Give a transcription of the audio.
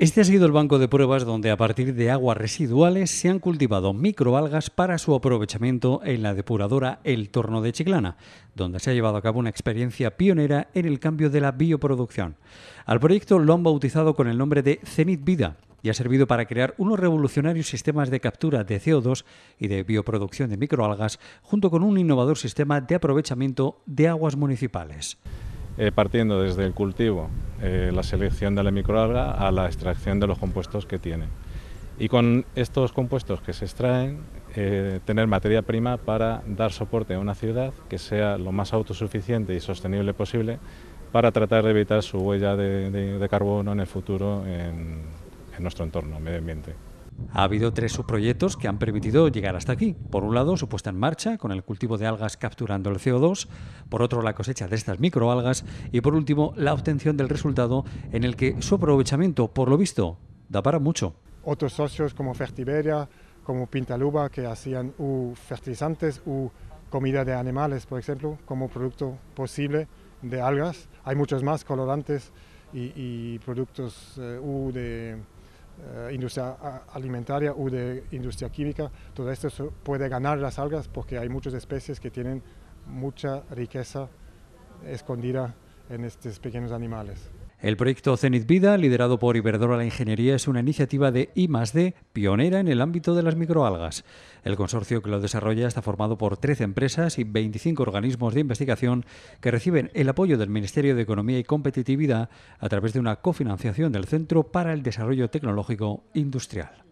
Este ha sido el banco de pruebas donde a partir de aguas residuales se han cultivado microalgas para su aprovechamiento en la depuradora El Torno de Chiclana, donde se ha llevado a cabo una experiencia pionera en el cambio de la bioproducción. Al proyecto lo han bautizado con el nombre de Cenit Vida y ha servido para crear unos revolucionarios sistemas de captura de CO2 y de bioproducción de microalgas, junto con un innovador sistema de aprovechamiento de aguas municipales. Eh, partiendo desde el cultivo eh, la selección de la microalga a la extracción de los compuestos que tiene. Y con estos compuestos que se extraen, eh, tener materia prima para dar soporte a una ciudad que sea lo más autosuficiente y sostenible posible para tratar de evitar su huella de, carbono en el futuro en, en nuestro entorno, medio ambiente. Ha habido tres subproyectos que han permitido llegar hasta aquí. Por un lado, su puesta en marcha con el cultivo de algas capturando el CO2, por otro, la cosecha de estas microalgas y por último, la obtención del resultado en el que su aprovechamiento, por lo visto, da para mucho. Otros socios como Fertiberia, como Pintaluba, que hacían u fertilizantes u comida de animales, por ejemplo, como producto posible de algas. Hay muchos más colorantes y, productos eh, u de eh, industria alimentaria o de industria química, todo esto puede ganar las algas porque hay muchas especies que tienen mucha riqueza escondida en estos pequeños animales. El proyecto cenit Vida, liderado por la Ingeniería, es una iniciativa de I+D pionera en el ámbito de las microalgas. El consorcio que lo desarrolla está formado por 13 empresas y 25 organismos de investigación que reciben el apoyo del Ministerio de Economía y Competitividad a través de una cofinanciación del Centro para el Desarrollo Tecnológico Industrial.